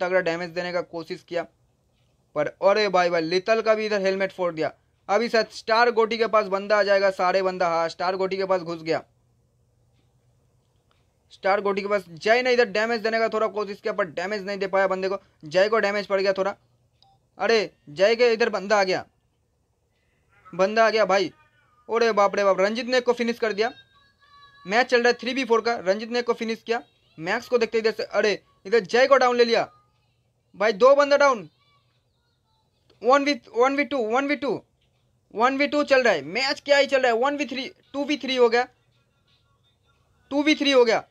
तगड़ा डैमेज देने का कोशिश किया पर अरे भाई भाई लितल का भी इधर हेलमेट फोड़ दिया अभी शायद स्टार गोटी के पास बंदा आ जाएगा सारे बंदा हाँ स्टार गोटी के पास घुस गया स्टार गोटी के पास जय ने इधर डैमेज देने का थोड़ा कोशिश किया पर डैमेज नहीं दे पाया बंदे को जय को डैमेज पड़ गया थोड़ा अरे जय के इधर बंदा आ गया बंदा आ गया भाई अरे बाप रे बाप रंजित ने को फिनिश कर दिया मैच चल रहा है थ्री बी फोर का रंजित ने को फिनिश किया मैक्स को देखते इधर से अरे इधर जय को डाउन ले लिया भाई दो बंदा down one v one v two one v two one v two चल रहा है मैच क्या ही चल रहा है one v three two v three हो गया टू वी थ्री हो गया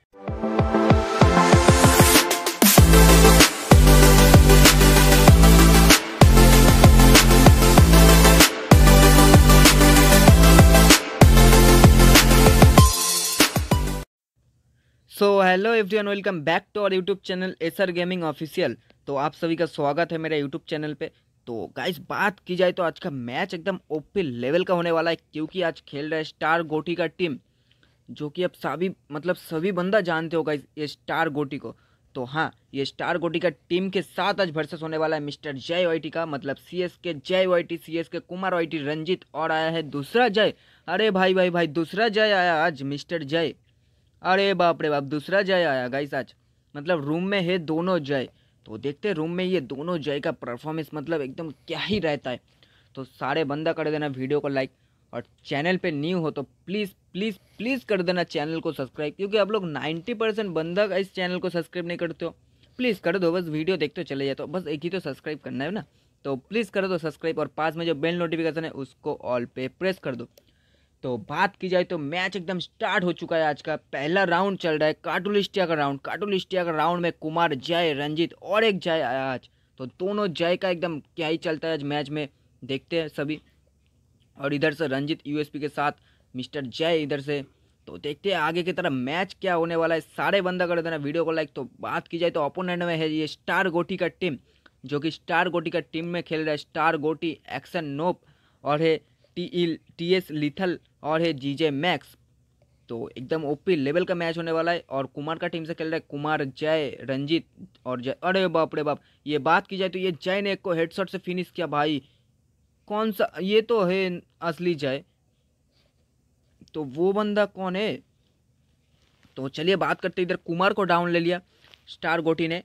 so hello everyone welcome back to our YouTube channel Acer gaming official तो आप सभी का स्वागत है मेरे यूट्यूब चैनल पे तो गाइस बात की जाए तो आज का मैच एकदम ओपी लेवल का होने वाला है क्योंकि आज खेल रहा है स्टार गोटी का टीम जो कि अब सभी मतलब सभी बंदा जानते हो गाइस ये स्टार गोटी को तो हाँ ये स्टार गोटी का टीम के साथ आज वर्सेस होने वाला है मिस्टर जय वाई का मतलब सी एस के जय वाइटी सी एस के कुमार टी रंजित और आया है दूसरा जय अरे भाई भाई भाई दूसरा जय आया आज मिस्टर जय अरे बाप रे बाप दूसरा जय आया गाइस आज मतलब रूम में है दोनों जय तो देखते हैं रूम में ये दोनों जय का परफॉर्मेंस मतलब एकदम क्या ही रहता है तो सारे बंदा कर देना वीडियो को लाइक और चैनल पे न्यू हो तो प्लीज़ प्लीज़ प्लीज़ कर देना चैनल को सब्सक्राइब क्योंकि आप लोग 90 परसेंट बंदा इस चैनल को सब्सक्राइब नहीं करते हो प्लीज़ कर दो बस वीडियो देखते हो चले जाए तो बस एक ही तो सब्सक्राइब करना है ना तो प्लीज़ कर दो सब्सक्राइब और पास में जो बेल नोटिफिकेशन है उसको ऑल पे प्रेस कर दो तो बात की जाए तो मैच एकदम स्टार्ट हो चुका है आज का पहला राउंड चल रहा है कार्टुलिस्टिया का राउंड कार्टुलिस्टिया का राउंड में कुमार जय रंजीत और एक जय आया आज तो दोनों जय का एकदम क्या ही चलता है आज मैच में देखते हैं सभी और इधर से रंजीत यूएसपी के साथ मिस्टर जय इधर से तो देखते हैं आगे की तरफ मैच क्या होने वाला है सारे बंदा कर देना वीडियो को लाइक तो बात की जाए तो अपोनेंट में है ये स्टार गोटी का टीम जो कि स्टार गोटी का टीम में खेल रहा है स्टार गोटी एक्शन नोप और है टी टी एस लिथल और है जी जे मैक्स तो एकदम ओपी लेवल का मैच होने वाला है और कुमार का टीम से खेल रहा है कुमार जय रंजीत और जय अरे बाप रे बाप ये बात की जाए तो ये जय ने एक को हेडशॉट से फिनिश किया भाई कौन सा ये तो है असली जय तो वो बंदा कौन है तो चलिए बात करते इधर कुमार को डाउन ले लिया स्टार गोटी ने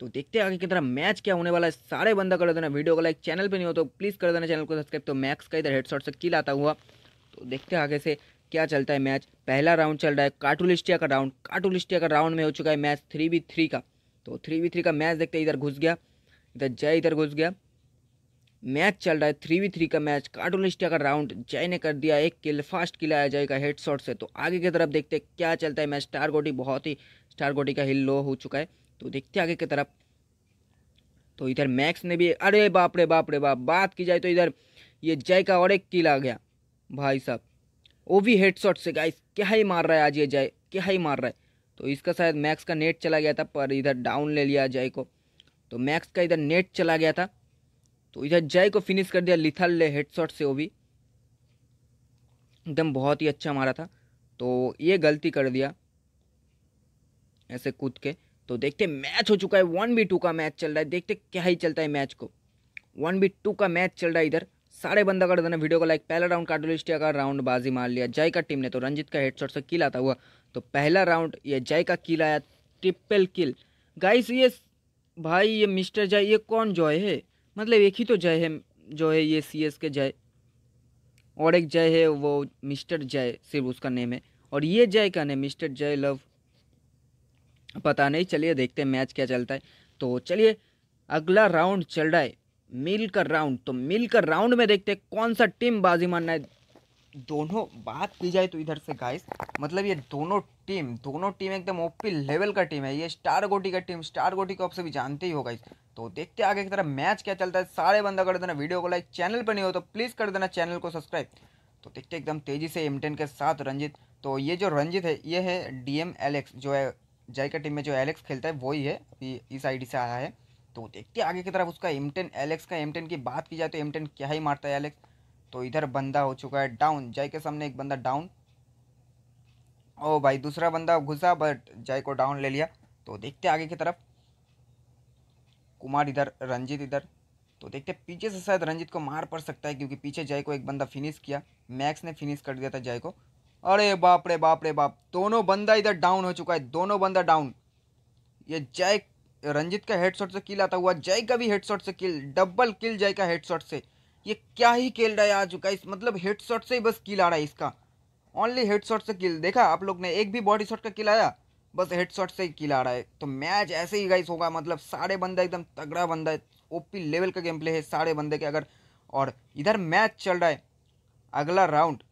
तो देखते हैं आगे की तरह मैच क्या होने वाला है सारे बंदा कर देना वीडियो को लाइक चैनल पे नहीं हो तो प्लीज़ कर देना चैनल को सब्सक्राइब तो मैक्स का इधर हेडशॉट से किल आता हुआ तो देखते हैं आगे से क्या चलता है मैच पहला राउंड चल रहा है कार्टुलिस्टिया का राउंड कार्टुलिस्टिया का राउंड में हो चुका है मैच थ्री वी थ्री का तो थ्री वी थ्री का मैच देखते हैं इधर घुस गया इधर जय इधर घुस गया मैच चल रहा है थ्री वी थ्री का मैच कार्टुलिस्टिया का राउंड जय ने कर दिया एक किल फास्ट किल आया जय का हेड शॉट से तो आगे की तरफ देखते हैं क्या चलता है मैच स्टार गोटी बहुत ही स्टार गोटी का हिल लो हो चुका है तो देखते आगे की तरफ तो इधर मैक्स ने भी अरे बाप रे बाप रे बाप बात की जाए तो इधर ये जय का और एक किल आ गया भाई साहब वो भी हेड शॉट से गाइस क्या ही मार रहा है आज ये जय क्या ही मार रहा है तो इसका शायद मैक्स का नेट चला गया था पर इधर डाउन ले लिया जय को तो मैक्स का इधर नेट चला गया था तो इधर जय को फिनिश कर दिया लिथल ले हेड शॉट से वो भी एकदम बहुत ही अच्छा मारा था तो ये गलती कर दिया ऐसे कूद के तो देखते मैच हो चुका है वन बी टू का मैच चल रहा है देखते क्या ही चलता है मैच को वन बी टू का मैच चल रहा है इधर सारे बंदा कर देना वीडियो को लाइक पहला राउंड कार्डोलिस्टिया का राउंड बाजी मार लिया जय का टीम ने तो रंजित का हेडशॉट से किल आता हुआ तो पहला राउंड ये जय का किल आया ट्रिपल किल गाइस ये भाई ये मिस्टर जय ये कौन जॉय है मतलब एक ही तो जय है जो है ये सी एस के जय और एक जय है वो मिस्टर जय सिर्फ उसका नेम है और ये जय का नेम मिस्टर जय लव पता नहीं चलिए देखते हैं मैच क्या चलता है तो चलिए अगला राउंड चल रहा है मिलकर राउंड तो मिलकर राउंड में देखते हैं कौन सा टीम बाजी मारना है दोनों बात की जाए तो इधर से गाइस मतलब ये दोनों टीम दोनों टीम एकदम ओपी लेवल का टीम है ये स्टार गोटी का टीम स्टार गोटी को आप सभी जानते ही हो गाइस तो देखते आगे की तरह मैच क्या चलता है सारे बंदा कर देना वीडियो को लाइक चैनल पर नहीं हो तो प्लीज़ कर देना चैनल को सब्सक्राइब तो देखते एकदम तेजी से एम के साथ रंजित तो ये जो रंजित है ये है डी एलेक्स जो है जायका टीम में जो एलेक्स खेलता है वही है अभी इस आई से आया है तो देखते आगे की तरफ उसका एम टेन एलेक्स का एम टेन की बात की जाए तो एम टेन क्या ही मारता है एलेक्स तो इधर बंदा हो चुका है डाउन जय के सामने एक बंदा डाउन ओ भाई दूसरा बंदा घुसा बट जय को डाउन ले लिया तो देखते आगे की तरफ कुमार इधर रंजीत इधर तो देखते पीछे से शायद रंजीत को मार पड़ सकता है क्योंकि पीछे जय को एक बंदा फिनिश किया मैक्स ने फिनिश कर दिया था जय को अरे बाप रे बाप रे बाप दोनों बंदा इधर डाउन हो चुका है दोनों बंदा डाउन ये जय रंजित का हेडशॉट से किल आता हुआ जय का भी हेडशॉट से किल डबल किल जय का हेडशॉट से ये क्या ही खेल रहा है आज का इस मतलब हेडशॉट से ही बस किल आ रहा है इसका ओनली हेडशॉट से किल देखा आप लोग ने एक भी बॉडी शॉट का किल आया बस हेडशॉट से ही किल आ रहा है तो मैच ऐसे ही गाइस होगा मतलब सारे बंदा एकदम तगड़ा बंदा है ओपी लेवल का गेम प्ले है सारे बंदे के अगर और इधर मैच चल रहा है अगला राउंड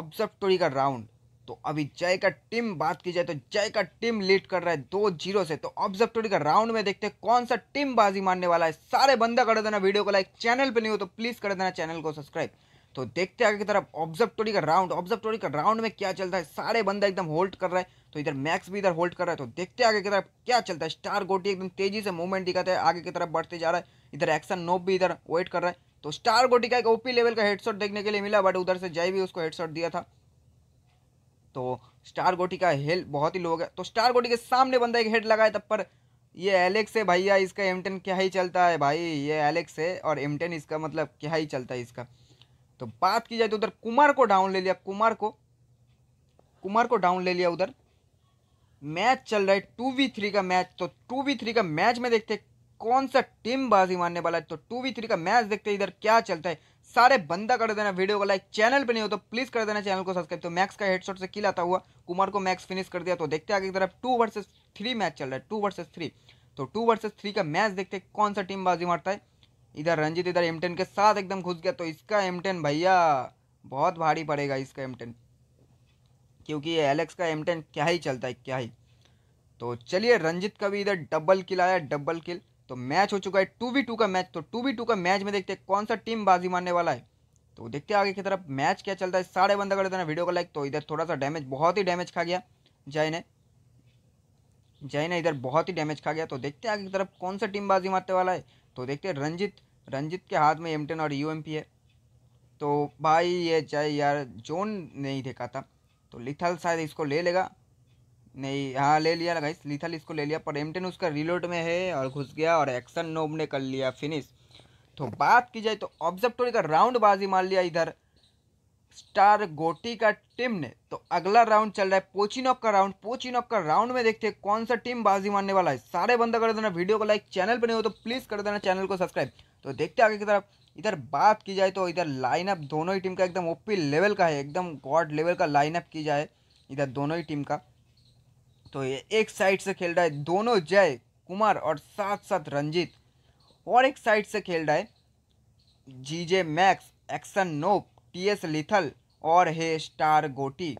ऑब्जर्व टोरी का राउंड तो अभी जय का टीम बात की जाए तो जय का टीम लीड कर रहा है दो जीरो से तो ऑब्जर्व टोडी का राउंड में देखते हैं कौन सा टीम बाजी मारने वाला है सारे बंदा कर देना वीडियो को लाइक चैनल पे नहीं हो तो प्लीज़ कर देना चैनल को सब्सक्राइब तो देखते आगे की तरफ ऑब्जर्व टोरी का राउंड ऑब्जर्व टोरी का राउंड में क्या चलता है सारे बंदा एकदम होल्ड कर रहा है तो इधर मैक्स भी इधर होल्ड कर रहा है तो देखते आगे की तरफ क्या चलता है स्टार गोटी एकदम तेजी से मूवमेंट दिखाता है आगे की तरफ बढ़ते जा रहा है इधर एक्शन नोब भी इधर वेट कर रहा है तो स्टार गोटी का एक ओपी लेवल का हेडशॉट देखने के लिए मिला बट उधर से जय भी उसको हेडशॉट दिया था तो स्टार गोटी का हेल बहुत ही लोग है तो स्टार गोटी के सामने बंदा एक हेड लगाए तब पर ये एलेक्स है भैया इसका टेन क्या ही चलता है भाई ये एलेक्स है और एमटेन इसका मतलब क्या ही चलता है इसका तो बात की जाए तो उधर कुमार को डाउन ले लिया कुमार को कुमार को डाउन ले लिया उधर मैच चल रहा है टू वी थ्री का मैच तो टू वी थ्री का मैच में देखते कौन सा टीम बाजी मारने वाला है तो टू वी थ्री का मैच देखते इधर क्या चलता है सारे बंदा कर देना वीडियो को लाइक चैनल पे नहीं हो तो प्लीज़ कर देना चैनल को सब्सक्राइब तो मैक्स का हेडशॉट से किल आता हुआ कुमार को मैक्स फिनिश कर दिया तो देखते आगे की तरफ टू वर्सेस थ्री मैच चल रहा है टू वर्सेस थ्री तो टू वर्सेस थ्री का मैच देखते हैं कौन सा टीम बाजी मारता है इधर रंजीत इधर एम के साथ एकदम घुस गया तो इसका एम भैया बहुत भारी पड़ेगा इसका एम क्योंकि एलेक्स का एम क्या ही चलता है क्या ही तो चलिए रंजित का भी इधर डबल किल आया डबल किल तो मैच हो चुका है टू वी टू का मैच तो टू वी टू का मैच में देखते हैं कौन सा टीम बाजी मारने वाला है तो देखते हैं आगे की तरफ मैच क्या चलता है साढ़े बंदा कर देना वीडियो को लाइक तो इधर थोड़ा सा डैमेज बहुत ही डैमेज खा गया जय ने जय ने इधर बहुत ही डैमेज खा गया तो देखते हैं आगे की तरफ कौन सा टीम बाजी मारने वाला है तो देखते हैं रंजित रंजित के हाथ में एम और यू है तो भाई ये जय यार जोन नहीं देखा था तो लिथल शायद इसको ले लेगा नहीं हाँ ले लिया गाइस लीथल इसको ले लिया पर एम टेन उसका रिलोड में है और घुस गया और एक्शन नोब ने कर लिया फिनिश तो बात की जाए तो ऑब्जेक्टोरी का राउंड बाजी मार लिया इधर स्टार गोटी का टीम ने तो अगला राउंड चल रहा है पोचिनॉक का राउंड पोचिनॉक का राउंड में देखते हैं कौन सा टीम बाजी मारने वाला है सारे बंदा कर देना वीडियो को लाइक चैनल पर नहीं हो तो प्लीज़ कर देना चैनल को सब्सक्राइब तो देखते आगे की तरफ इधर बात की जाए तो इधर लाइनअप दोनों ही टीम का एकदम ओपी लेवल का है एकदम गॉड लेवल का लाइनअप की जाए इधर दोनों ही टीम का तो ये एक साइड से खेल रहा है दोनों जय कुमार और साथ साथ रंजीत और एक साइड से खेल रहा है GJ Max Action Nope T S Lethal और है स्टार गोटी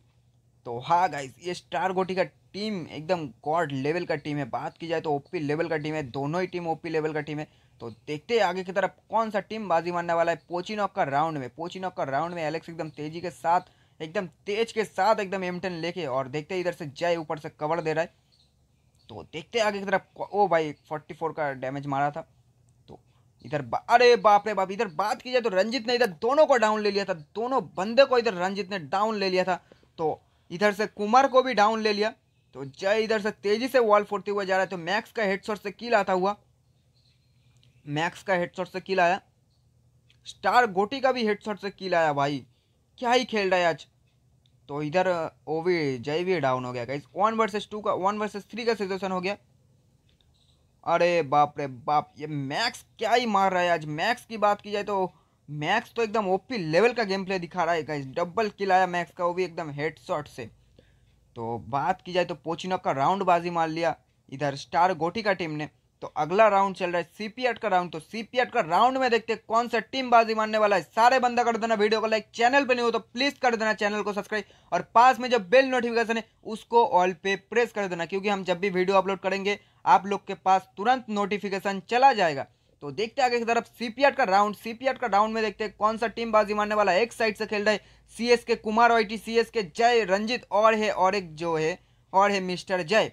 तो हाँ गाइज ये स्टार गोटी का टीम एकदम गॉड लेवल का टीम है बात की जाए तो ओपी लेवल का टीम है दोनों ही टीम ओपी लेवल का टीम है तो देखते हैं आगे की तरफ कौन सा टीम बाजी मारने वाला है पोचिनॉक का राउंड में पोचिनॉक का राउंड में एलेक्स एकदम तेजी के साथ एकदम तेज के साथ एकदम एम टेन लेके और देखते इधर से जय ऊपर से कवर दे रहा है तो देखते आगे की तरफ ओ भाई फोर्टी फोर का डैमेज मारा था तो इधर अरे बाप रे बाप इधर बात की जाए तो रंजित ने इधर दोनों को डाउन ले लिया था दोनों बंदे को इधर रंजित ने डाउन ले लिया था तो इधर से कुमार को भी डाउन ले लिया तो जय इधर से तेजी से वॉल फोड़ते हुए जा रहा है तो मैक्स का हेड से किल आता हुआ मैक्स का हेड से किल आया स्टार गोटी का भी हेड से किल आया भाई क्या ही खेल रहा है आज तो इधर ओ भी जय भी डाउन हो गया गाइज वन वर्सेस टू का वन वर्सेस थ्री का सिचुएशन हो गया अरे बाप रे बाप ये मैक्स क्या ही मार रहा है आज मैक्स की बात की जाए तो मैक्स तो एकदम ओपी लेवल का गेम प्ले दिखा रहा है गाइज डबल किल आया मैक्स का वो भी एकदम हेड शॉट से तो बात की जाए तो पोचिनक का राउंड बाजी मार लिया इधर स्टार गोटी का टीम ने तो अगला राउंड चल रहा है सीपीएट का राउंड तो सीपीएट का राउंड में देखते हैं कौन सा टीम बाजी मारने वाला है सारे बंदा कर देना वीडियो को लाइक चैनल पे नहीं हो तो प्लीज कर देना चैनल को सब्सक्राइब और पास में जो बेल नोटिफिकेशन है उसको ऑल पे प्रेस कर देना क्योंकि हम जब भी वीडियो अपलोड करेंगे आप लोग के पास तुरंत नोटिफिकेशन चला जाएगा तो देखते आगे की तरफ सीपीएट का राउंड सीपीएट का राउंड में देखते हैं कौन सा टीम बाजी मारने वाला एक साइड से खेल रहा है सीएस के कुमार वाइटी सीएस के जय रंजित और है और एक जो है और है मिस्टर जय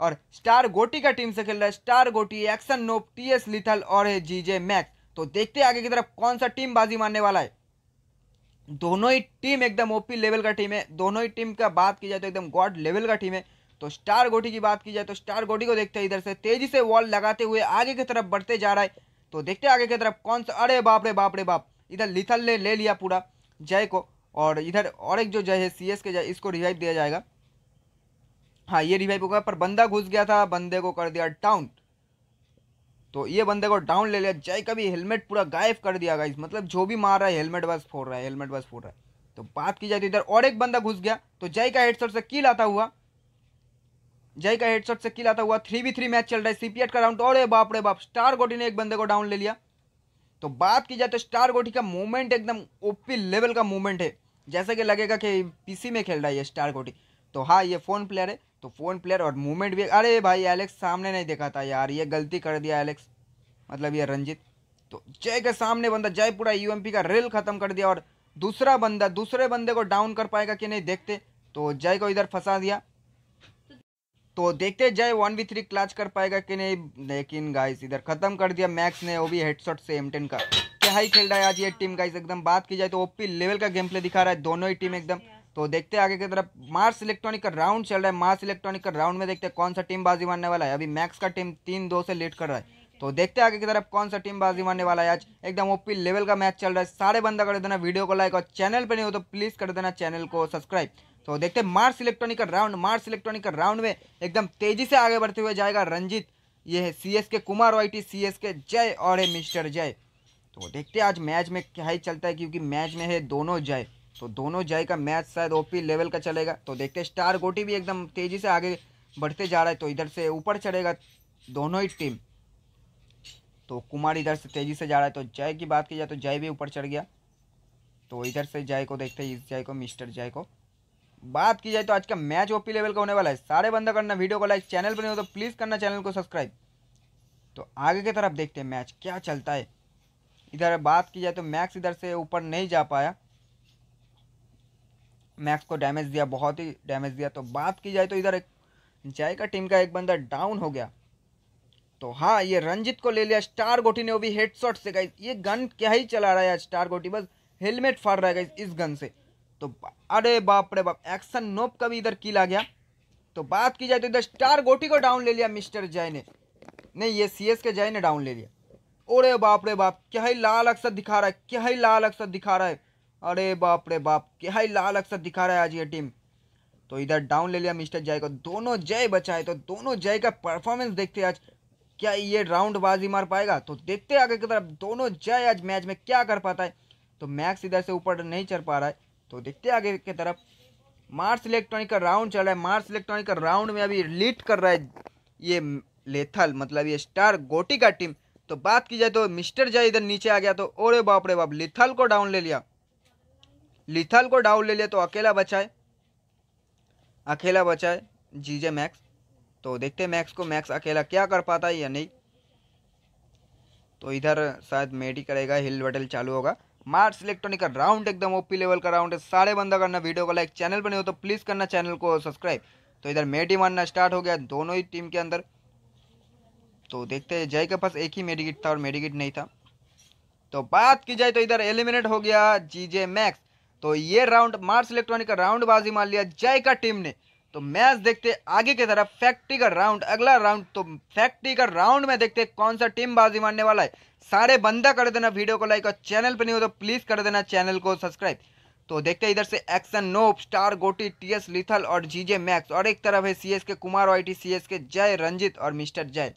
और स्टार गोटी का टीम से खेल रहा है स्टार गोटी Action Nope T S Lethal और जीजे मैक्स तो देखते हैं आगे की तरफ कौन सा टीम बाजी मारने वाला है दोनों ही टीम एकदम ओपी लेवल का टीम है दोनों ही टीम का बात की जाए तो एकदम गॉड लेवल का टीम है तो स्टार गोटी की बात की जाए तो स्टार गोटी को देखते हैं इधर से तेजी से वॉल लगाते हुए आगे की तरफ बढ़ते जा रहा है तो देखते आगे की तरफ कौन सा अरे बाप रे बाप रे बाप इधर लिथल ने ले लिया पूरा जय को और इधर और एक जो जय है सी के जय इसको रिवाइव दिया जाएगा हाँ ये रिवाइव हो गया पर बंदा घुस गया था बंदे को कर दिया डाउन तो ये बंदे को डाउन ले लिया जय का भी हेलमेट पूरा गायब कर दिया गाइस मतलब जो भी मार रहा है हेलमेट बस फोड़ रहा है हेलमेट बस फोड़ रहा है तो बात की जाती इधर और एक बंदा घुस गया तो जय का हेडसेट से किल आता हुआ जय का हेडसेट से किल आता हुआ थ्री बी थ्री मैच चल रहा है सीपीएट का राउंड और बाप रे बाप स्टार गोटी ने एक बंदे को डाउन ले लिया तो बात की जाए तो स्टार गोटी का मूवमेंट एकदम ओपी लेवल का मूवमेंट है जैसे कि लगेगा कि पीसी में खेल रहा है ये स्टार गोटी तो हाँ ये फ़ोन प्लेयर है तो फ़ोन प्लेयर और मूवमेंट भी अरे भाई एलेक्स सामने नहीं देखा था यार ये गलती कर दिया एलेक्स मतलब ये रंजित तो जय के सामने बंदा जय पूरा यू का रेल ख़त्म कर दिया और दूसरा बंदा दूसरे बंदे को डाउन कर पाएगा कि नहीं देखते तो जय को इधर फंसा दिया तो देखते जय वन वी थ्री क्लाच कर पाएगा कि नहीं लेकिन गाइस इधर ख़त्म कर दिया मैक्स ने वो भी हेडशॉट से एम का क्या ही खेल रहा है आज ये टीम गाइस एकदम बात की जाए तो ओपी लेवल का गेम प्ले दिखा रहा है दोनों ही टीम एकदम तो देखते आगे की तरफ मार्स इलेक्ट्रॉनिक का राउंड चल रहा है मार्स इलेक्ट्रॉनिक का राउंड में देखते हैं कौन सा टीम बाजी मारने वाला है अभी मैक्स का टीम तीन दो से लीड कर रहा है तो देखते हैं आगे की तरफ कौन सा टीम बाजी मारने वाला है आज एकदम ओपी लेवल का मैच चल रहा है सारे बंदा कर देना वीडियो को लाइक और चैनल पर नहीं हो तो प्लीज़ कर देना चैनल को सब्सक्राइब तो देखते मार्स इलेक्ट्रॉनिक का राउंड मार्स इलेक्ट्रॉनिक का राउंड में एकदम तेजी से आगे बढ़ते हुए जाएगा रंजीत ये है सी एस के कुमार वाइटी सी एस के जय और है मिस्टर जय तो देखते आज मैच में क्या ही चलता है क्योंकि मैच में है दोनों जय तो दोनों जय का मैच शायद ओपी लेवल का चलेगा तो देखते हैं स्टार गोटी भी एकदम तेज़ी से आगे बढ़ते जा रहा है तो इधर से ऊपर चढ़ेगा दोनों ही टीम तो कुमार इधर से तेज़ी से जा रहा है तो जय की बात की जाए तो जय भी ऊपर चढ़ गया तो इधर से जय को देखते हैं इस जय को मिस्टर जय को बात की जाए तो आज का मैच ओपी लेवल का होने वाला है सारे बंदा करना वीडियो को लाइक चैनल पर नहीं हो तो प्लीज़ करना चैनल को सब्सक्राइब तो आगे की तरफ देखते हैं मैच क्या चलता है इधर बात की जाए तो मैक्स इधर से ऊपर नहीं जा पाया मैक्स को डैमेज दिया बहुत ही डैमेज दिया तो बात की जाए तो इधर एक जायका टीम का एक बंदा डाउन हो गया तो हाँ ये रंजित को ले लिया स्टार गोटी ने वो भी हेडसॉट से गई ये गन क्या ही चला रहा है स्टार गोटी बस हेलमेट फाड़ रहा है इस गन से तो अरे बाप रे बाप एक्शन नोप का भी इधर किला गया तो बात की जाए तो इधर स्टार गोटी को डाउन ले लिया मिस्टर जय ने नहीं ये सी के जय ने डाउन ले लिया ओरे बाप रे बाप क्या ही लाल अक्सर दिखा रहा है क्या ही लाल अक्सर दिखा रहा है अरे बाप रे बाप क्या ही लाल अक्सर दिखा रहा है आज ये टीम तो इधर डाउन ले लिया मिस्टर जय को दोनों जय बचाए तो दोनों जय का परफॉर्मेंस देखते आज क्या ये राउंड बाजी मार पाएगा तो देखते आगे की तरफ दोनों जय आज मैच में क्या कर पाता है तो मैक्स इधर से ऊपर नहीं चढ़ पा रहा है तो देखते आगे की तरफ मार्स इलेक्ट्रॉनिक का राउंड चल रहा है मार्स इलेक्ट्रॉनिक का राउंड में अभी लीड कर रहा है ये लेथल मतलब ये स्टार गोटी का टीम तो बात की जाए तो मिस्टर जय इधर नीचे आ गया तो ओरे बाप रे बाप लेथल को डाउन ले लिया लिथल को डाउन ले लिया तो अकेला बचा है अकेला बचा है जीजे मैक्स तो देखते हैं मैक्स को मैक्स अकेला क्या कर पाता है या नहीं तो इधर शायद मेडी करेगा हिल बटल चालू होगा मार्स इलेक्ट्रॉनिक का राउंड एकदम ओपी लेवल का राउंड है सारे बंदा करना वीडियो को लाइक चैनल बने हो तो प्लीज़ करना चैनल को सब्सक्राइब तो इधर मेडी मारना स्टार्ट हो गया दोनों ही टीम के अंदर तो देखते हैं जय के पास एक ही मेडिकिट था और मेडिकिट नहीं था तो बात की जाए तो इधर एलिमिनेट हो गया जीजे मैक्स तो ये राउंड मार्स इलेक्ट्रॉनिक का बाजी मान लिया जयका टीम ने तो मैच देखते आगे की तरफ फैक्ट्री का राउंड अगला राउंड तो फैक्ट्री का राउंड में देखते कौन सा टीम बाजी मारने वाला है सारे बंदा कर देना वीडियो को लाइक और चैनल पर नहीं हो तो प्लीज कर देना चैनल को सब्सक्राइब तो देखते इधर से action noob star Goti TS lethal और जीजे मैक्स और एक तरफ है CSK Kumar YT T CSK Jay Ranjit और मिस्टर जय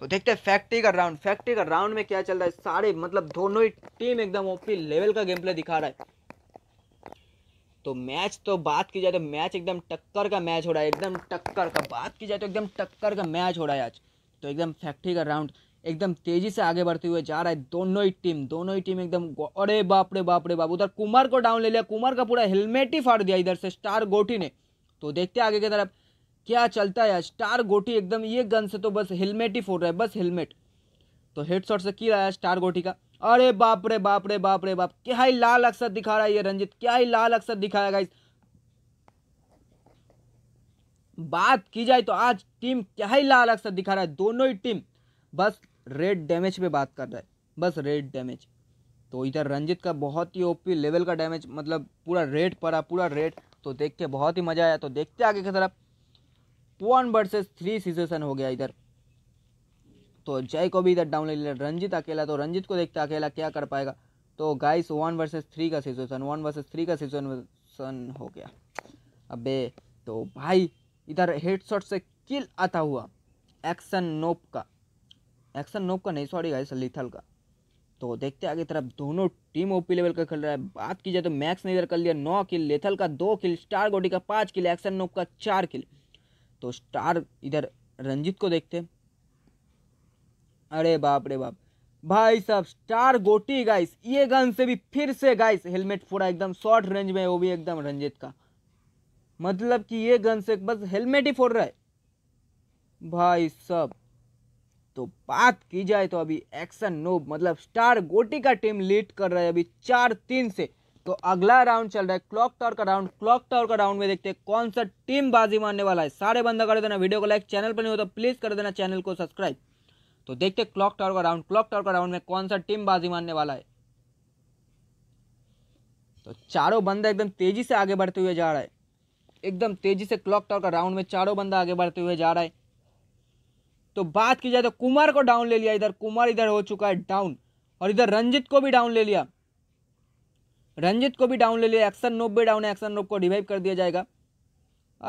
तो देखते हैं फैक्ट्री का राउंड फैक्ट्री का राउंड में क्या चल रहा है सारे मतलब दोनों ही टीम एकदम ओपी लेवल का गेम प्ले दिखा रहा है तो मैच तो बात की जाए तो मैच एकदम टक्कर का मैच हो रहा है एकदम टक्कर का बात की जाए तो एकदम टक्कर का मैच हो रहा है आज तो एकदम फैक्ट्री का राउंड एकदम तेजी से आगे बढ़ते हुए जा रहा है दोनों ही टीम दोनों ही टीम एकदम अरे बाप रे बाप रे बाप उधर कुमार को डाउन ले लिया कुमार का पूरा हेलमेट ही फाड़ दिया इधर से स्टार गोटी ने तो देखते आगे की तरफ क्या चलता है स्टार गोटी एकदम ये गन से तो बस हेलमेट ही फोड़ रहा है बस हेलमेट तो हेड शॉट से की रहा है स्टार गोटी का अरे बाप रे बाप रे बाप रे बाप क्या ही लाल अक्सर दिखा रहा है ये रंजित क्या ही लाल अक्सर दिखाया गाइस बात की जाए तो आज टीम क्या ही लाल अक्सर दिखा रहा है दोनों ही टीम बस रेड डैमेज पे बात कर रहा है बस रेड डैमेज तो इधर रंजित का बहुत ही ओपी लेवल का डैमेज मतलब पूरा रेड पड़ा पूरा रेड तो देख के बहुत ही मज़ा आया तो देखते आगे की तरफ वन वर्सेस थ्री सिचुएशन हो गया इधर तो जय को भी इधर डाउन ले लिया रंजित अकेला तो रंजित को देखते अकेला क्या कर पाएगा तो गाइस वन वर्सेस थ्री का सिचुएसन वन वर्सेस थ्री का सिचुएसन हो गया अबे तो भाई इधर हेडशॉट से किल आता हुआ एक्शन नोप का एक्शन नोप का नहीं सॉरी गाइस लिथल का तो देखते आगे तरफ दोनों टीम ओपी लेवल का खेल रहा है बात की जाए तो मैक्स ने इधर कर लिया नौ किल लेथल का दो किल स्टार गोडी का पाँच किल एक्शन नोप का चार किल तो स्टार इधर रंजित को देखते हैं अरे बाप रे बाप भाई साहब स्टार गोटी गाइस ये गन से भी फिर से गाइस हेलमेट फोड़ा एकदम शॉर्ट रेंज में वो भी एकदम रंजित का मतलब कि ये गन से बस हेलमेट ही फोड़ रहा है भाई साहब तो बात की जाए तो अभी एक्शन नो मतलब स्टार गोटी का टीम लीड कर रहा है अभी चार तीन से तो अगला राउंड चल रहा है क्लॉक टावर का राउंड क्लॉक टावर का राउंड में देखते हैं कौन सा टीम बाजी मारने वाला है सारे बंदा कर देना वीडियो को लाइक चैनल पर नहीं हो तो प्लीज़ कर देना चैनल को सब्सक्राइब तो देखते क्लॉक टावर का राउंड क्लॉक टावर का राउंड में कौन सा टीम बाजी मारने वाला है तो चारों बंदा एकदम तेज़ी से आगे बढ़ते हुए जा रहा है एकदम तेज़ी से क्लॉक टावर का राउंड में चारों बंदा आगे बढ़ते हुए जा रहा है तो बात की जाए तो कुमार को डाउन ले लिया इधर कुमार इधर हो चुका है डाउन और इधर रंजित को भी डाउन ले लिया रंजित को भी डाउन ले लिया एक्शन नोब भी डाउन है एक्शन नोब को रिवाइव कर दिया जाएगा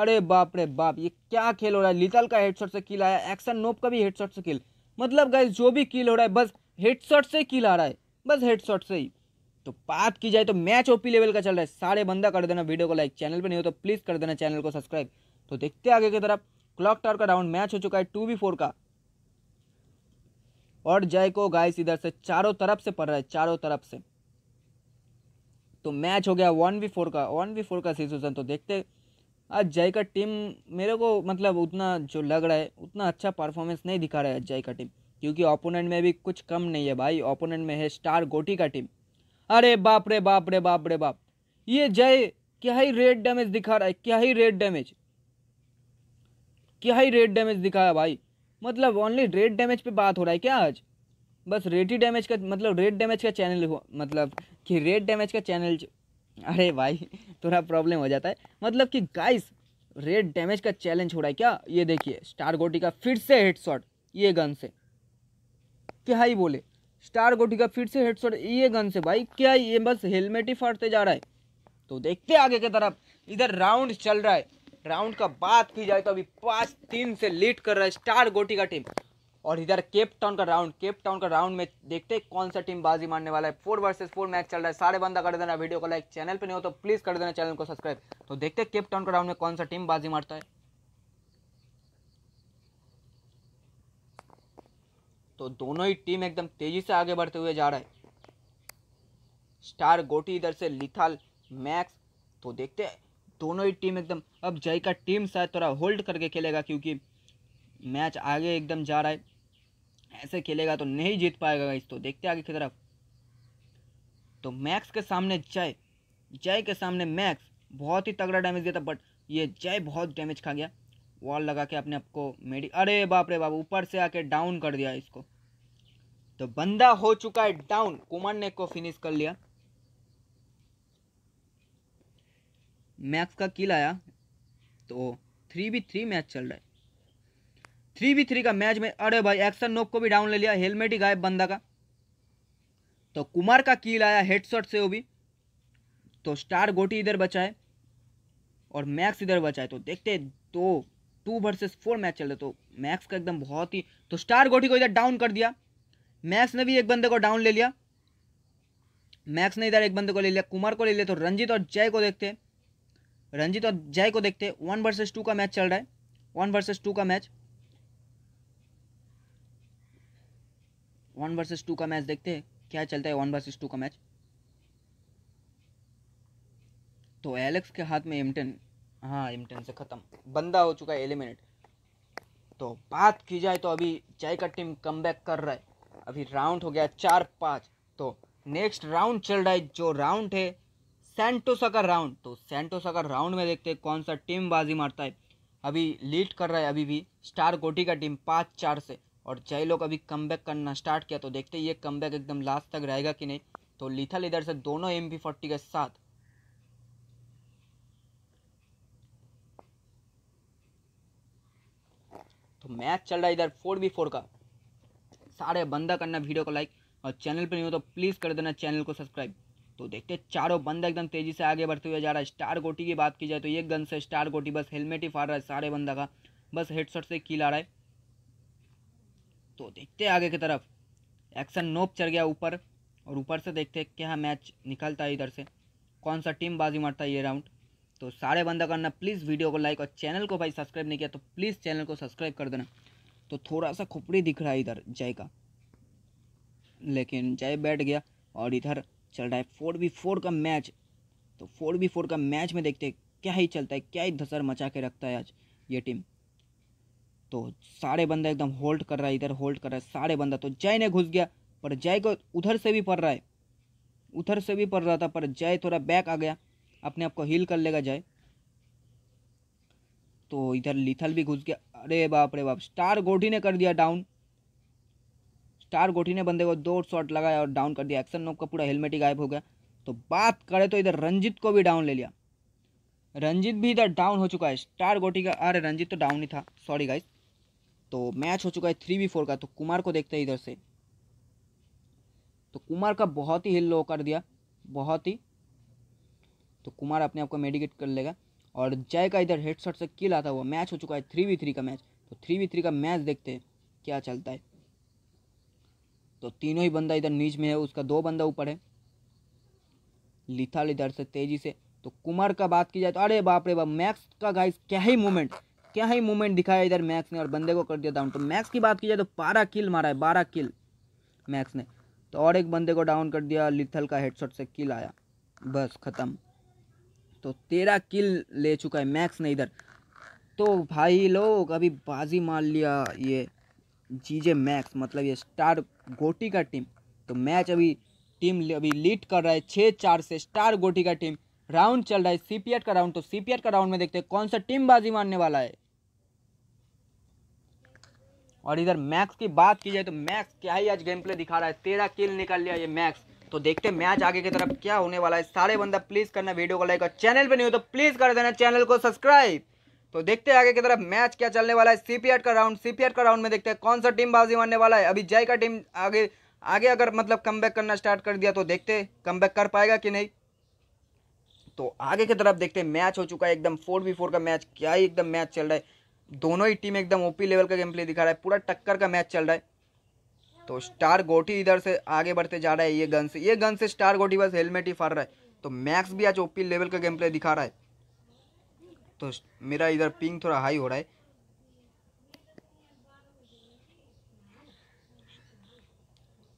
अरे बाप रे बाप ये क्या खेल हो रहा है लिटल का हेडशॉट से किल आया एक्शन नोब का भी हेडशॉट से किल मतलब गाइज जो भी किल हो रहा है बस हेडशॉट से किल आ रहा है बस हेडशॉट से ही तो बात की जाए तो मैच ओपी लेवल का चल रहा है सारे बंदा कर देना वीडियो को लाइक चैनल पर नहीं हो तो प्लीज़ कर देना चैनल को सब्सक्राइब तो देखते आगे की तरफ क्लॉक टावर का राउंड मैच हो चुका है टू वी फोर का और जय को गाइस इधर से चारों तरफ से पड़ रहा है चारों तरफ से तो मैच हो गया वन वी फोर का वन वी फोर का सिचुएशन तो देखते अजय का टीम मेरे को मतलब उतना जो लग रहा है उतना अच्छा परफॉर्मेंस नहीं दिखा रहा है अजय का टीम क्योंकि ओपोनेंट में भी कुछ कम नहीं है भाई ओपोनेंट में है स्टार गोटी का टीम अरे बाप रे बाप रे बाप रे बाप ये जय क्या ही रेड डैमेज दिखा रहा है क्या ही रेड डैमेज क्या ही रेड डैमेज दिखा रहा है भाई मतलब ओनली रेड डैमेज पे बात हो रहा है क्या आज बस रेड ही डैमेज का मतलब रेड डैमेज का चैनल मतलब कि रेड डैमेज का चैनल अरे भाई थोड़ा प्रॉब्लम हो जाता है मतलब कि गाइस रेड डैमेज का चैलेंज हो रहा है क्या ये देखिए स्टार गोटी का फिर से हेड शॉट ये गन से क्या ही बोले स्टार गोटी का फिर से हेड शॉट ये गन से भाई क्या ये बस हेलमेट ही फाड़ते जा रहा है तो देखते आगे की तरफ इधर राउंड चल रहा है राउंड का बात की जाए तो अभी पाँच तीन से लीड कर रहा है स्टार गोटी का टीम और इधर केप टाउन का राउंड केप टाउन का राउंड में देखते हैं कौन सा टीम बाजी मारने वाला है फोर वर्सेस फोर मैच चल रहा है सारे बंदा कर देना वीडियो को लाइक चैनल पे नहीं हो तो प्लीज़ कर देना चैनल को सब्सक्राइब तो देखते हैं केप टाउन का राउंड में कौन सा टीम बाजी मारता है तो दोनों ही टीम एकदम तेज़ी से आगे बढ़ते हुए जा रहा है स्टार गोटी इधर से लिथाल मैक्स तो देखते दोनों ही टीम एकदम अब जय का टीम शायद थोड़ा होल्ड करके खेलेगा क्योंकि मैच आगे एकदम जा रहा है ऐसे खेलेगा तो नहीं जीत पाएगा इस तो देखते आगे की तरफ तो मैक्स के सामने जय जय के सामने मैक्स बहुत ही तगड़ा डैमेज दिया था बट ये जय बहुत डैमेज खा गया वॉल लगा के अपने आपको मेडी अरे बाप रे बाप ऊपर से आके डाउन कर दिया इसको तो बंदा हो चुका है डाउन कुमार ने को फिनिश कर लिया मैक्स का किल आया तो थ्री बी थ्री मैच चल रहा है थ्री वी थ्री का मैच में अरे भाई एक्शन नोक को भी डाउन ले लिया हेलमेट ही गायब बंदा का तो कुमार का कील आया हेडशॉट से वो भी तो स्टार गोटी इधर बचाए और मैक्स इधर बचाए तो देखते तो टू वर्सेस फोर मैच चल रहे तो मैक्स का एकदम बहुत ही तो स्टार गोटी को इधर डाउन कर दिया मैक्स ने भी एक बंदे को डाउन ले लिया मैक्स ने इधर एक बंदे को ले लिया कुमार को ले लिया तो रंजीत और जय को देखते रंजीत और जय को देखते वन वर्सेस टू का मैच चल रहा है वन वर्सेस टू का मैच वन वर्सेस टू का मैच देखते हैं क्या चलता है वन वर्सेस टू का मैच तो एलेक्स के हाथ में एमटेन हाँ एमटेन से ख़त्म बंदा हो चुका है एलिमिनेट तो बात की जाए तो अभी चाय का टीम कम कर रहा है अभी राउंड हो गया चार पाँच तो नेक्स्ट राउंड चल रहा है जो राउंड है सेंटोसा का राउंड तो सेंटोसा का राउंड में देखते हैं कौन सा टीम बाजी मारता है अभी लीड कर रहा है अभी भी स्टार गोटी का टीम पाँच चार से और चाहे लोग अभी कम करना स्टार्ट किया तो देखते ये कम एकदम लास्ट तक रहेगा कि नहीं तो लिथल इधर से दोनों एम फोर्टी के साथ तो मैच चल रहा है इधर फोर बी फोर का सारे बंदा करना वीडियो को लाइक और चैनल पर नहीं हो तो प्लीज़ कर देना चैनल को सब्सक्राइब तो देखते चारों बंदा एकदम तेज़ी से आगे बढ़ते हुए जा रहा है स्टार गोटी की बात की जाए तो एक गन से स्टार गोटी बस हेलमेट ही फाड़ रहा है सारे बंदा का बस हेडसेट से की ला रहा है तो देखते आगे की तरफ एक्शन नोप चढ़ गया ऊपर और ऊपर से देखते क्या मैच निकलता है इधर से कौन सा टीम बाजी मारता है ये राउंड तो सारे बंदा करना प्लीज़ वीडियो को लाइक और चैनल को भाई सब्सक्राइब नहीं किया तो प्लीज़ चैनल को सब्सक्राइब कर देना तो थोड़ा सा खुपड़ी दिख रहा है इधर जय का लेकिन जय बैठ गया और इधर चल रहा है फोर बी फोर का मैच तो फोर बी फोर का मैच में देखते क्या ही चलता है क्या ही धसर मचा के रखता है आज ये टीम तो सारे बंदा एकदम होल्ड कर रहा है इधर होल्ड कर रहा है सारे बंदा तो जय ने घुस गया पर जय को उधर से भी पड़ रहा है उधर से भी पड़ रहा था पर जय थोड़ा बैक आ गया अपने आप को हील कर लेगा जय तो इधर लिथल भी घुस गया अरे बाप रे बाप स्टार गोठी ने कर दिया डाउन स्टार गोठी ने बंदे को दो शॉट लगाया और डाउन कर दिया एक्शन नोक का पूरा हेलमेट ही गायब हो गया तो बात करें तो इधर रंजित को भी डाउन ले लिया रंजित भी इधर डाउन हो चुका है स्टार गोटी का अरे रंजित तो डाउन ही था सॉरी गाइस तो मैच हो चुका है थ्री बी फोर का तो कुमार को देखते हैं इधर से तो कुमार का बहुत ही हिल लो कर दिया बहुत ही तो कुमार अपने आप को मेडिकेट कर लेगा और जय का इधर हेडशॉट से किल आता हुआ मैच हो चुका है थ्री वी थ्री का मैच तो थ्री वी थ्री का मैच देखते हैं क्या चलता है तो तीनों ही बंदा इधर नीच में है उसका दो बंदा ऊपर है लिथाल इधर से तेज़ी से तो कुमार का बात की जाए तो अरे बाप रे बाप मैक्स का गाइस क्या ही मूवमेंट क्या ही मूवमेंट दिखाया इधर मैक्स ने और बंदे को कर दिया डाउन तो मैक्स की बात की जाए तो बारह किल मारा है बारह किल मैक्स ने तो और एक बंदे को डाउन कर दिया लिथल का हेडसेट से किल आया बस ख़त्म तो तेरह किल ले चुका है मैक्स ने इधर तो भाई लोग अभी बाजी मार लिया ये जीजे मैक्स मतलब ये स्टार गोटी का टीम तो मैच अभी टीम अभी लीड कर रहा है छः चार से स्टार गोटी का टीम राउंड चल रहा है सीपीएट का राउंड तो सीपीएट का राउंड में देखते हैं कौन सा टीम बाजी मारने वाला है और इधर मैक्स की बात की जाए तो मैक्स क्या ही आज गेम प्ले दिखा रहा है तेरह किल निकल लिया ये मैक्स तो देखते हैं मैच आगे की तरफ क्या होने वाला है सारे बंदा प्लीज़ करना वीडियो को लाइक और चैनल पे नहीं हो तो प्लीज़ कर देना चैनल को सब्सक्राइब तो देखते हैं आगे की तरफ मैच क्या चलने वाला है सीपीआर का राउंड सीपीआर का राउंड में देखते हैं कौन सा टीम बाजी मारने वाला है अभी जय का टीम आगे आगे अगर मतलब कम करना स्टार्ट कर दिया तो देखते कम कर पाएगा कि नहीं तो आगे की तरफ देखते मैच हो चुका है एकदम फोर बी फोर का मैच क्या ही एकदम मैच चल रहा है दोनों ही टीम एकदम ओपी लेवल का गेम प्ले दिखा रहा है पूरा टक्कर का मैच चल रहा है तो स्टार गोटी इधर से आगे बढ़ते जा रहा है ये गन से ये गन से स्टार गोटी बस हेलमेट ही फाड़ रहा है तो मैक्स भी आज ओपी लेवल का गेम प्ले दिखा रहा है तो मेरा इधर पिंग थोड़ा हाई हो रहा है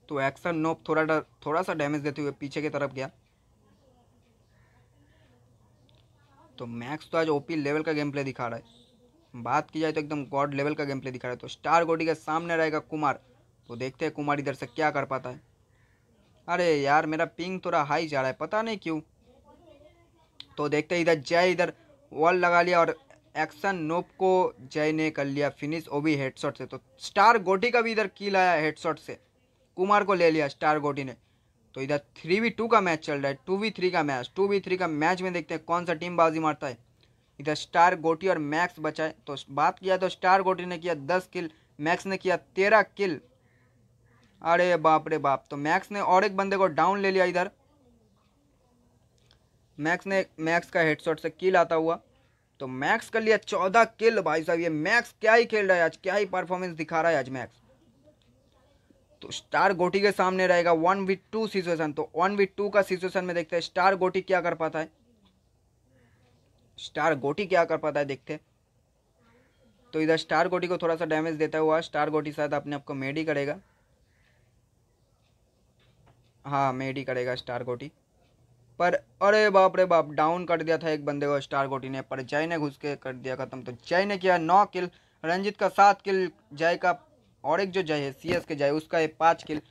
तो एक्शन नोप थोड़ा थोड़ा सा डैमेज देते हुए पीछे की तरफ गया तो मैक्स तो आज ओपी लेवल का गेम प्ले दिखा रहा है बात की जाए तो एकदम गॉड लेवल का गेम प्ले दिखा रहा है तो स्टार गोडी के सामने रहेगा कुमार तो देखते हैं कुमार इधर से क्या कर पाता है अरे यार मेरा पिंग थोड़ा हाई जा रहा है पता नहीं क्यों तो देखते हैं इधर जय इधर वॉल लगा लिया और एक्शन नोप को जय ने कर लिया फिनिश वो भी हेडसॉट से तो स्टार गोटी का भी इधर की लाया हेडसॉट से कुमार को ले लिया स्टार गोटी ने तो इधर थ्री वी टू का मैच चल रहा है टू वी थ्री का मैच टू वी थ्री का मैच में देखते हैं कौन सा टीम बाजी मारता है इधर स्टार गोटी और मैक्स बचाए तो बात किया तो स्टार गोटी ने किया दस किल मैक्स ने किया तेरह किल अरे बाप रे बाप तो मैक्स ने और एक बंदे को डाउन ले लिया इधर मैक्स ने मैक्स का हेडशॉट से किल आता हुआ तो मैक्स कर लिया चौदह किल भाई साहब ये मैक्स क्या ही खेल रहा है आज क्या ही परफॉर्मेंस दिखा रहा है आज मैक्स तो स्टार गोटी के सामने रहेगा वन विथ टू सिचुएशन तो वन विथ टू का सिचुएशन में देखते हैं स्टार गोटी क्या कर पाता है स्टार गोटी क्या कर पाता है देखते तो इधर स्टार गोटी को थोड़ा सा डैमेज देता हुआ स्टार गोटी शायद अपने आप को मेड ही करेगा हाँ मेड ही करेगा स्टार गोटी पर अरे बाप रे बाप डाउन कर दिया था एक बंदे को स्टार गोटी ने पर जय ने घुस के कर दिया खत्म तो जय ने किया नौ किल रंजित का सात किल जय का और एक जो जय है सी के जय उसका एक पाँच किल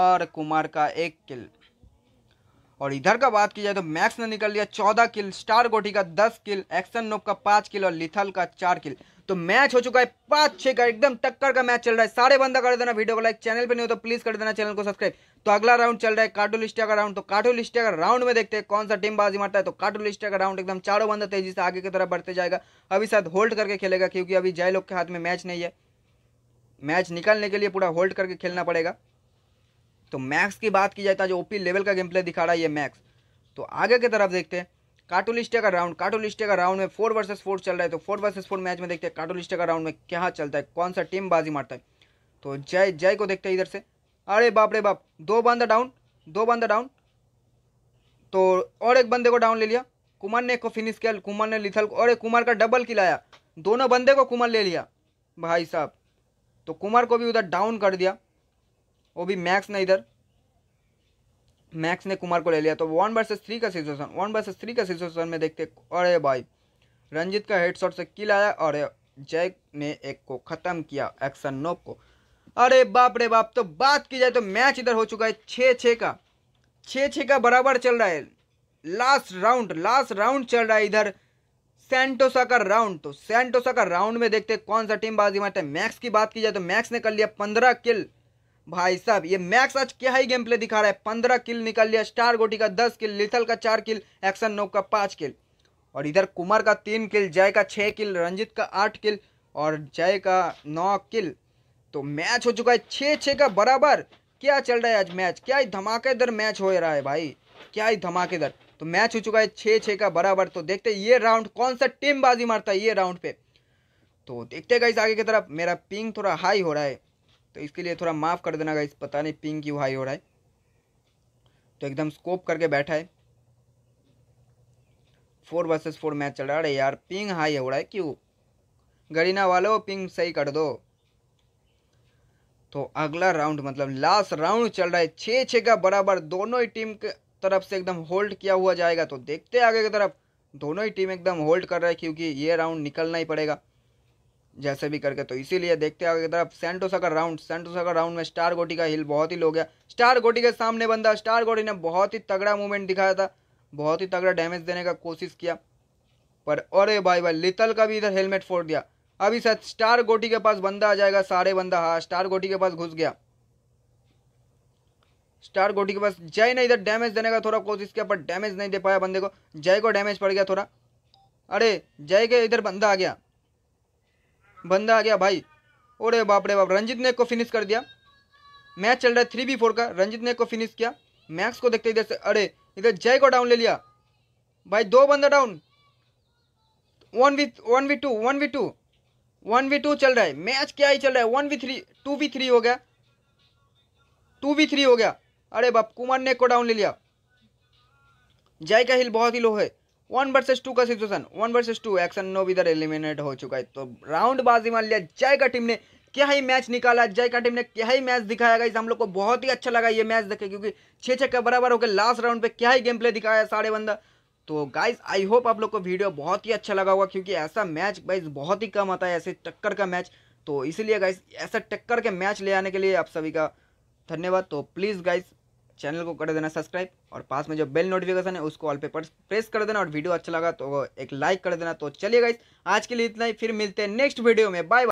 और कुमार का एक किल और इधर का बात की जाए तो मैक्स ने निकल लिया चौदह किल स्टार गोटी का दस किल एक्शन नोप का पांच किल और लिथल का चार किल तो मैच हो चुका है पांच छह का एकदम टक्कर का मैच चल रहा है सारे बंदा कर देना वीडियो को लाइक चैनल पे नहीं हो तो प्लीज़ कर देना चैनल को सब्सक्राइब तो अगला राउंड चल रहा है लिस्टिया का राउंड तो लिस्टिया का राउंड में देखते हैं कौन सा टीम बाजी मारता है तो लिस्टिया का राउंड एकदम चारों बंदा तेजी से आगे की तरफ बढ़ते जाएगा अभी शायद होल्ड करके खेलेगा क्योंकि अभी जय लोग के हाथ में मैच नहीं है मैच निकालने के लिए पूरा होल्ड करके खेलना पड़ेगा तो मैक्स की बात की जाए तो जो ओपी लेवल का गेम प्ले दिखा रहा है ये मैक्स तो आगे की तरफ देखते हैं कार्टोलिस्टे का राउंड कार्टोलिस्टे का राउंड में फोर वर्सेस फोर चल रहा है तो फोर वर्सेस फोर मैच में देखते हैं कार्टोलिस्टे का राउंड में क्या चलता है कौन सा टीम बाजी मारता है तो जय जय को देखते हैं इधर से अरे बाप रे बाप दो बंदा डाउन दो बंदा डाउन तो और एक बंदे को डाउन ले लिया कुमार ने एक को फिनिश किया कुमार ने लिथल को और एक कुमार का डबल खिलाया दोनों बंदे को कुमार ले लिया भाई साहब तो कुमार को भी उधर डाउन कर दिया वो भी मैक्स ने इधर मैक्स ने कुमार को ले लिया तो वन वर्सेस थ्री का सिचुएशन वन वर्सेस थ्री का सिचुएशन में देखते अरे भाई रंजित का हेडशॉट से किल आया और जय ने एक को ख़त्म किया एक्शन नोप को अरे बाप रे बाप तो बात की जाए तो मैच इधर हो चुका है छ छ का छ छ का बराबर चल रहा है लास्ट राउंड लास्ट राउंड चल रहा है इधर सेंटोसा का राउंड तो सेंटोसा का राउंड में देखते कौन सा टीम बाजी मारता है मैक्स की बात की जाए तो मैक्स ने कर लिया पंद्रह किल भाई साहब ये मैक्स आज क्या ही गेम प्ले दिखा रहा है पंद्रह किल निकल लिया स्टार गोटी का दस किल लिथल का चार किल एक्शन नोक का पाँच किल और इधर कुमार का तीन किल जय का छः किल रंजित का आठ किल और जय का नौ किल तो मैच हो चुका है छः छः का बराबर क्या चल रहा है आज मैच क्या ही धमाकेदार मैच हो रहा है भाई क्या ही धमाकेदार तो मैच हो चुका है छः छः का बराबर तो देखते ये राउंड कौन सा टीम बाजी मारता है ये राउंड पे तो देखते गाइस आगे की तरफ मेरा पिंग थोड़ा हाई हो रहा है तो इसके लिए थोड़ा माफ़ कर देना गाइस पता नहीं पिंग क्यों हाई हो रहा है तो एकदम स्कोप करके बैठा है फोर वर्सेस फोर मैच चल रहा है यार पिंग हाई हो रहा है क्यों गरीना वालों पिंग सही कर दो तो अगला राउंड मतलब लास्ट राउंड चल रहा है छः छः का बराबर दोनों ही टीम के तरफ से एकदम होल्ड किया हुआ जाएगा तो देखते आगे की तरफ दोनों ही टीम एकदम होल्ड कर रहा है क्योंकि ये राउंड निकलना ही पड़ेगा जैसे भी करके तो इसीलिए देखते हैं आगे तरफ सेंटोसा का राउंड सेंटोसा का राउंड में स्टार गोटी का हिल बहुत ही लो गया स्टार गोटी के सामने बंदा स्टार गोटी ने बहुत ही तगड़ा मूवमेंट दिखाया था बहुत ही तगड़ा डैमेज देने का कोशिश किया पर अरे भाई भाई लितल का भी इधर हेलमेट फोड़ दिया अभी सर स्टार गोटी के पास बंदा आ जाएगा सारे बंदा हाँ स्टार गोटी के पास घुस गया स्टार गोटी के पास जय ने इधर डैमेज देने का थोड़ा कोशिश किया पर डैमेज नहीं दे पाया बंदे को जय को डैमेज पड़ गया थोड़ा अरे जय के इधर बंदा आ गया बंदा आ गया भाई ओरे बाप रे बाप रंजित ने एक को फिनिश कर दिया मैच चल रहा है थ्री बी फोर का रंजित ने एक को फिनिश किया मैक्स को देखते इधर से अरे इधर जय को डाउन ले लिया भाई दो बंदा down one v one v two one v two one v two चल रहा है मैच क्या ही चल रहा है one v three two v three हो गया टू वी थ्री हो गया अरे बाप कुमार ने को डाउन ले लिया जय का हिल बहुत ही लो है वन वर्सेस टू का situation one versus two action no इधर एलिमिनेट हो चुका है तो राउंड बाजी मान लिया जय का टीम ने क्या ही मैच निकाला जय का टीम ने क्या ही मैच दिखाया गया हम लोग को बहुत ही अच्छा लगा ये मैच देखे क्योंकि छः छः का बराबर होकर लास्ट राउंड पे क्या ही गेम प्ले दिखाया साढ़े बंदा तो गाइज आई होप आप लोग को वीडियो बहुत ही अच्छा लगा होगा क्योंकि ऐसा मैच गाइज बहुत ही कम आता है ऐसे टक्कर का मैच तो इसीलिए गाइज ऐसा टक्कर के मैच ले आने के लिए आप सभी का धन्यवाद तो प्लीज़ गाइज चैनल को कर देना सब्सक्राइब और पास में जो बेल नोटिफिकेशन है उसको ऑल पे प्रेस कर देना और वीडियो अच्छा लगा तो एक लाइक कर देना तो चलिए गाइस आज के लिए इतना ही फिर मिलते हैं नेक्स्ट वीडियो में बाय